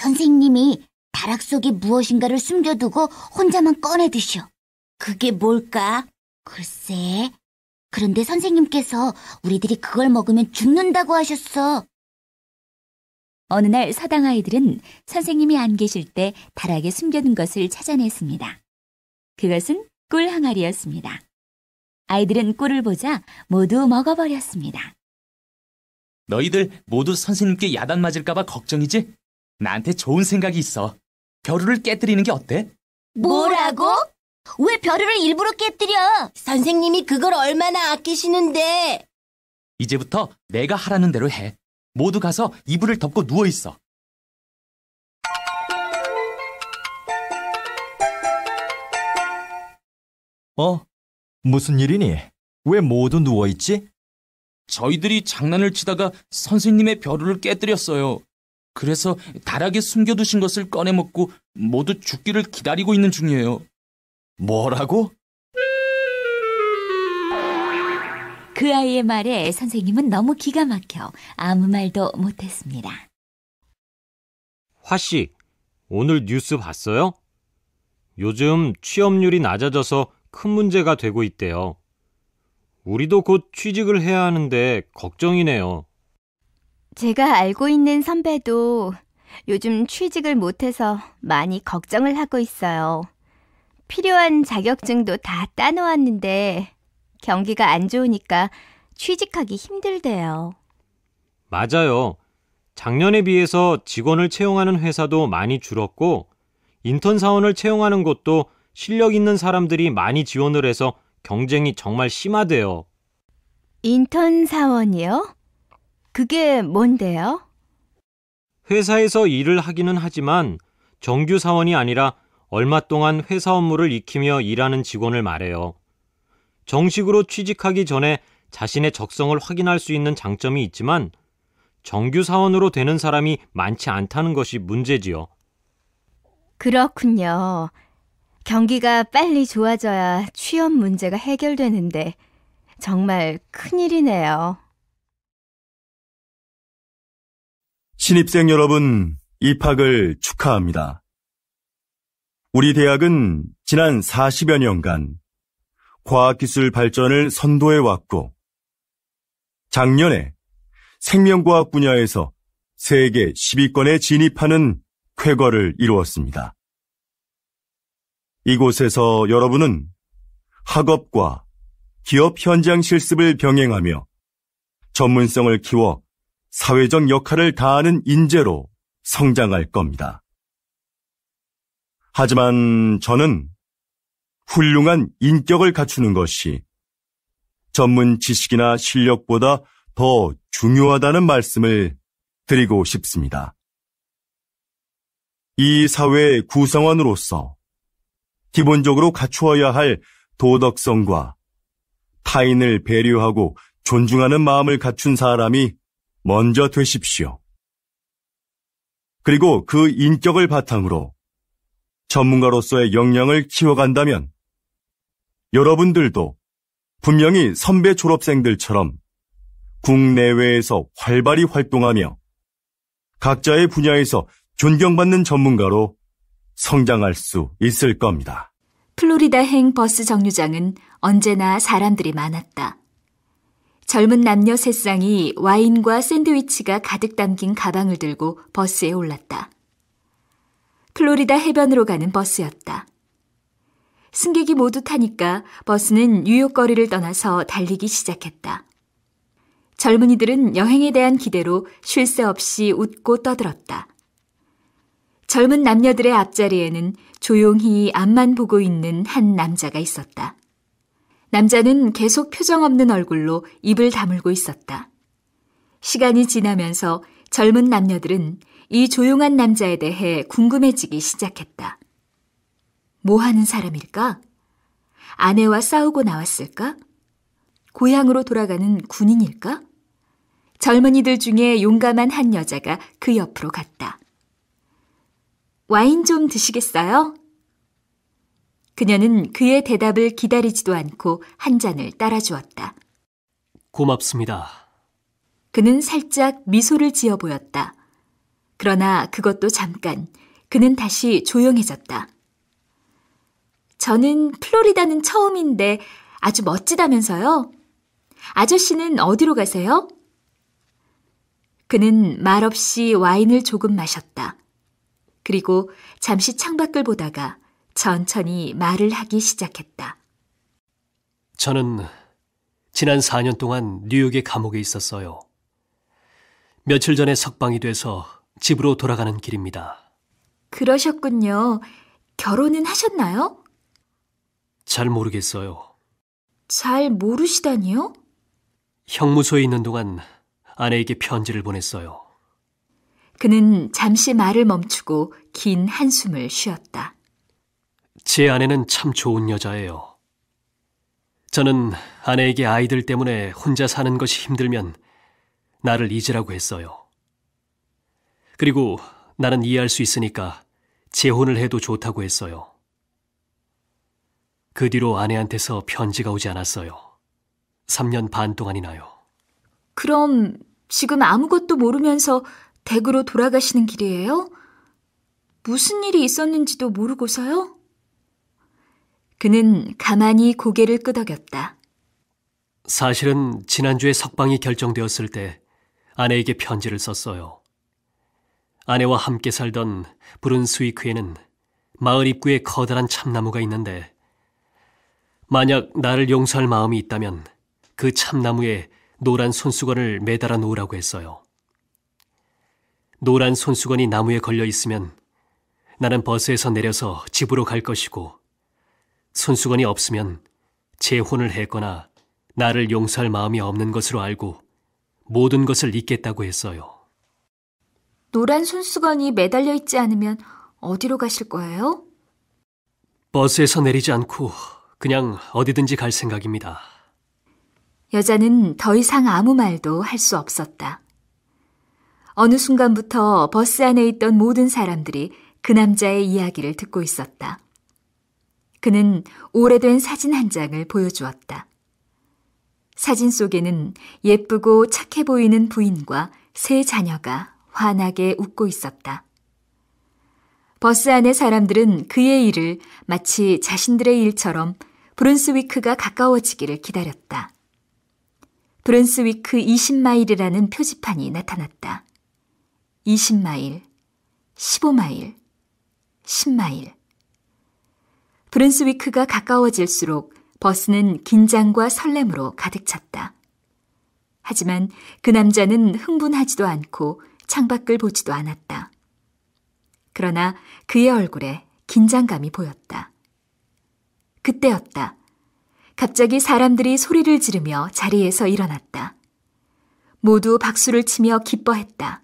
선생님이 다락 속에 무엇인가를 숨겨두고 혼자만 꺼내 드셔. 그게 뭘까? 글쎄. 그런데 선생님께서 우리들이 그걸 먹으면 죽는다고 하셨어. 어느 날 사당 아이들은 선생님이 안 계실 때 다락에 숨겨둔 것을 찾아냈습니다. 그것은 꿀 항아리였습니다. 아이들은 꿀을 보자 모두 먹어버렸습니다. 너희들 모두 선생님께 야단 맞을까봐 걱정이지? 나한테 좋은 생각이 있어. 벼루를 깨뜨리는 게 어때? 뭐라고? 왜 벼루를 일부러 깨뜨려? 선생님이 그걸 얼마나 아끼시는데. 이제부터 내가 하라는 대로 해. 모두 가서 이불을 덮고 누워 있어. 어? 무슨 일이니? 왜 모두 누워 있지? 저희들이 장난을 치다가 선생님의 벼루를 깨뜨렸어요. 그래서 다락에 숨겨두신 것을 꺼내먹고 모두 죽기를 기다리고 있는 중이에요. 뭐라고? 그 아이의 말에 선생님은 너무 기가 막혀 아무 말도 못했습니다. 화씨, 오늘 뉴스 봤어요? 요즘 취업률이 낮아져서 큰 문제가 되고 있대요. 우리도 곧 취직을 해야 하는데 걱정이네요. 제가 알고 있는 선배도 요즘 취직을 못해서 많이 걱정을 하고 있어요. 필요한 자격증도 다 따놓았는데 경기가 안 좋으니까 취직하기 힘들대요. 맞아요. 작년에 비해서 직원을 채용하는 회사도 많이 줄었고 인턴 사원을 채용하는 곳도 실력 있는 사람들이 많이 지원을 해서 경쟁이 정말 심하대요. 인턴 사원이요? 그게 뭔데요? 회사에서 일을 하기는 하지만 정규 사원이 아니라 얼마 동안 회사 업무를 익히며 일하는 직원을 말해요. 정식으로 취직하기 전에 자신의 적성을 확인할 수 있는 장점이 있지만 정규 사원으로 되는 사람이 많지 않다는 것이 문제지요. 그렇군요. 경기가 빨리 좋아져야 취업 문제가 해결되는데 정말 큰일이네요. 신입생 여러분, 입학을 축하합니다. 우리 대학은 지난 40여 년간 과학기술 발전을 선도해 왔고, 작년에 생명과학 분야에서 세계 10위권에 진입하는 쾌거를 이루었습니다. 이곳에서 여러분은 학업과 기업 현장 실습을 병행하며 전문성을 키워 사회적 역할을 다하는 인재로 성장할 겁니다. 하지만 저는 훌륭한 인격을 갖추는 것이 전문 지식이나 실력보다 더 중요하다는 말씀을 드리고 싶습니다. 이 사회의 구성원으로서 기본적으로 갖추어야 할 도덕성과 타인을 배려하고 존중하는 마음을 갖춘 사람이 먼저 되십시오. 그리고 그 인격을 바탕으로 전문가로서의 역량을 키워간다면 여러분들도 분명히 선배 졸업생들처럼 국내외에서 활발히 활동하며 각자의 분야에서 존경받는 전문가로 성장할 수 있을 겁니다. 플로리다행 버스 정류장은 언제나 사람들이 많았다. 젊은 남녀 셋쌍이 와인과 샌드위치가 가득 담긴 가방을 들고 버스에 올랐다. 플로리다 해변으로 가는 버스였다. 승객이 모두 타니까 버스는 뉴욕 거리를 떠나서 달리기 시작했다. 젊은이들은 여행에 대한 기대로 쉴 새 없이 웃고 떠들었다. 젊은 남녀들의 앞자리에는 조용히 앞만 보고 있는 한 남자가 있었다. 남자는 계속 표정 없는 얼굴로 입을 다물고 있었다. 시간이 지나면서 젊은 남녀들은 이 조용한 남자에 대해 궁금해지기 시작했다. 뭐 하는 사람일까? 아내와 싸우고 나왔을까? 고향으로 돌아가는 군인일까? 젊은이들 중에 용감한 한 여자가 그 옆으로 갔다. 와인 좀 드시겠어요? 그녀는 그의 대답을 기다리지도 않고 한 잔을 따라주었다. 고맙습니다. 그는 살짝 미소를 지어 보였다. 그러나 그것도 잠깐 그는 다시 조용해졌다. 저는 플로리다는 처음인데 아주 멋지다면서요? 아저씨는 어디로 가세요? 그는 말없이 와인을 조금 마셨다. 그리고 잠시 창밖을 보다가 천천히 말을 하기 시작했다. 저는 지난 4년 동안 뉴욕의 감옥에 있었어요. 며칠 전에 석방이 돼서 집으로 돌아가는 길입니다. 그러셨군요. 결혼은 하셨나요? 잘 모르겠어요. 잘 모르시다니요? 형무소에 있는 동안 아내에게 편지를 보냈어요. 그는 잠시 말을 멈추고 긴 한숨을 쉬었다. 제 아내는 참 좋은 여자예요. 저는 아내에게 아이들 때문에 혼자 사는 것이 힘들면 나를 잊으라고 했어요. 그리고 나는 이해할 수 있으니까 재혼을 해도 좋다고 했어요. 그 뒤로 아내한테서 편지가 오지 않았어요. 3년 반 동안이나요. 그럼 지금 아무것도 모르면서 댁으로 돌아가시는 길이에요? 무슨 일이 있었는지도 모르고서요? 그는 가만히 고개를 끄덕였다. 사실은 지난주에 석방이 결정되었을 때 아내에게 편지를 썼어요. 아내와 함께 살던 브룬스위크에는 마을 입구에 커다란 참나무가 있는데 만약 나를 용서할 마음이 있다면 그 참나무에 노란 손수건을 매달아 놓으라고 했어요. 노란 손수건이 나무에 걸려 있으면 나는 버스에서 내려서 집으로 갈 것이고 손수건이 없으면 재혼을 했거나 나를 용서할 마음이 없는 것으로 알고 모든 것을 잊겠다고 했어요. 노란 손수건이 매달려 있지 않으면 어디로 가실 거예요? 버스에서 내리지 않고 그냥 어디든지 갈 생각입니다. 여자는 더 이상 아무 말도 할 수 없었다. 어느 순간부터 버스 안에 있던 모든 사람들이 그 남자의 이야기를 듣고 있었다. 그는 오래된 사진 한 장을 보여주었다. 사진 속에는 예쁘고 착해 보이는 부인과 세 자녀가 환하게 웃고 있었다. 버스 안의 사람들은 그의 일을 마치 자신들의 일처럼 브룬스위크가 가까워지기를 기다렸다. 브룬스위크 20마일이라는 표지판이 나타났다. 20마일, 15마일, 10마일. 브랜스위크가 가까워질수록 버스는 긴장과 설렘으로 가득 찼다. 하지만 그 남자는 흥분하지도 않고 창밖을 보지도 않았다. 그러나 그의 얼굴에 긴장감이 보였다. 그때였다. 갑자기 사람들이 소리를 지르며 자리에서 일어났다. 모두 박수를 치며 기뻐했다.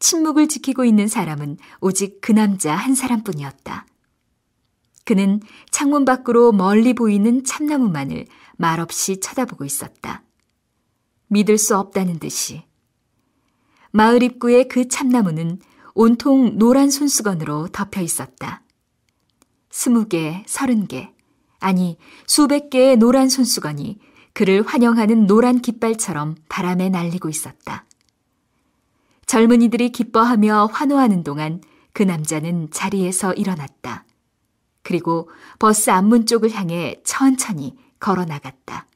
침묵을 지키고 있는 사람은 오직 그 남자 한 사람뿐이었다. 그는 창문 밖으로 멀리 보이는 참나무만을 말없이 쳐다보고 있었다. 믿을 수 없다는 듯이. 마을 입구의 그 참나무는 온통 노란 손수건으로 덮여 있었다. 스무 개, 서른 개, 아니 수백 개의 노란 손수건이 그를 환영하는 노란 깃발처럼 바람에 날리고 있었다. 젊은이들이 기뻐하며 환호하는 동안 그 남자는 자리에서 일어났다. 그리고 버스 앞문 쪽을 향해 천천히 걸어 나갔다.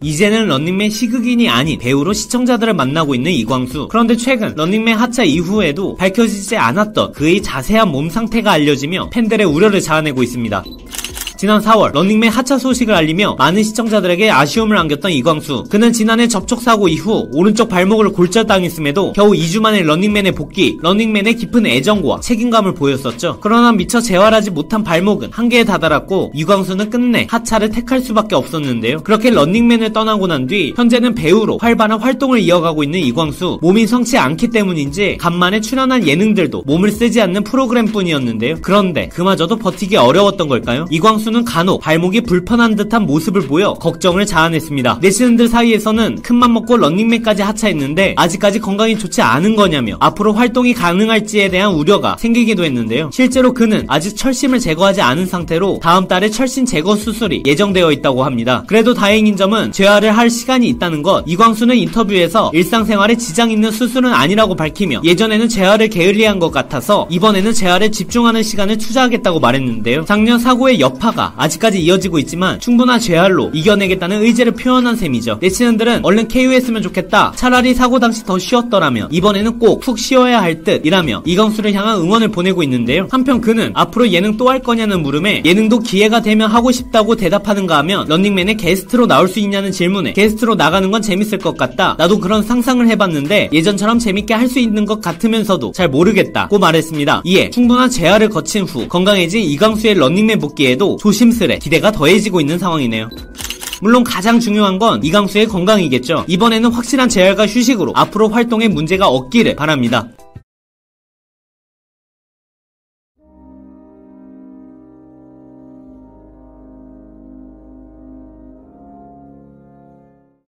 이제는 런닝맨 시극인이 아닌 배우로 시청자들을 만나고 있는 이광수. 그런데 최근 런닝맨 하차 이후에도 밝혀지지 않았던 그의 자세한 몸 상태가 알려지며 팬들의 우려를 자아내고 있습니다. 지난 4월 런닝맨 하차 소식을 알리며 많은 시청자들에게 아쉬움을 안겼던 이광수. 그는 지난해 접촉사고 이후 오른쪽 발목을 골절당했음에도 겨우 2주 만에 런닝맨에 복귀, 런닝맨의 깊은 애정과 책임감을 보였었죠. 그러나 미처 재활하지 못한 발목은 한계에 다다랐고 이광수는 끝내 하차를 택할 수밖에 없었는데요. 그렇게 런닝맨을 떠나고 난 뒤 현재는 배우로 활발한 활동을 이어가고 있는 이광수. 몸이 성치 않기 때문인지 간만에 출연한 예능들도 몸을 쓰지 않는 프로그램뿐이었는데요. 그런데 그마저도 버티기 어려웠던 걸까요? 이광수 선수는 간혹 발목이 불편한 듯한 모습을 보여 걱정을 자아냈습니다. 내시즌들 사이에서는 큰 맘 먹고 런닝맨까지 하차했는데 아직까지 건강이 좋지 않은 거냐며 앞으로 활동이 가능할지에 대한 우려가 생기기도 했는데요. 실제로 그는 아직 철심을 제거하지 않은 상태로 다음 달에 철심 제거 수술이 예정되어 있다고 합니다. 그래도 다행인 점은 재활을 할 시간이 있다는 것 이광수는 인터뷰에서 일상생활에 지장 있는 수술은 아니라고 밝히며 예전에는 재활을 게을리한 것 같아서 이번에는 재활에 집중하는 시간을 투자하겠다고 말했는데요. 작년 사고의 여파가 행사가 아직까지 이어지고 있지만 충분한 재활로 이겨내겠다는 의지를 표현한 셈이죠. 내치는들은 얼른 KU했으면 좋겠다. 차라리 사고 당시 더 쉬었더라면 이번에는 꼭 푹 쉬어야 할 듯이라며 이광수를 향한 응원을 보내고 있는데요. 한편 그는 앞으로 예능 또 할 거냐는 물음에 예능도 기회가 되면 하고 싶다고 대답하는가 하면 런닝맨의 게스트로 나올 수 있냐는 질문에 게스트로 나가는 건 재밌을 것 같다. 나도 그런 상상을 해봤는데 예전처럼 재밌게 할 수 있는 것 같으면서도 잘 모르겠다고 말했습니다. 이에 충분한 재활을 거친 후 건강해진 이광수의 런닝맨 복귀에도 조 조심스레 기대가 더해지고 있는 상황이네요. 물론 가장 중요한 건 이강수의 건강이겠죠. 이번에는 확실한 재활과 휴식으로 앞으로 활동에 문제가 없기를 바랍니다.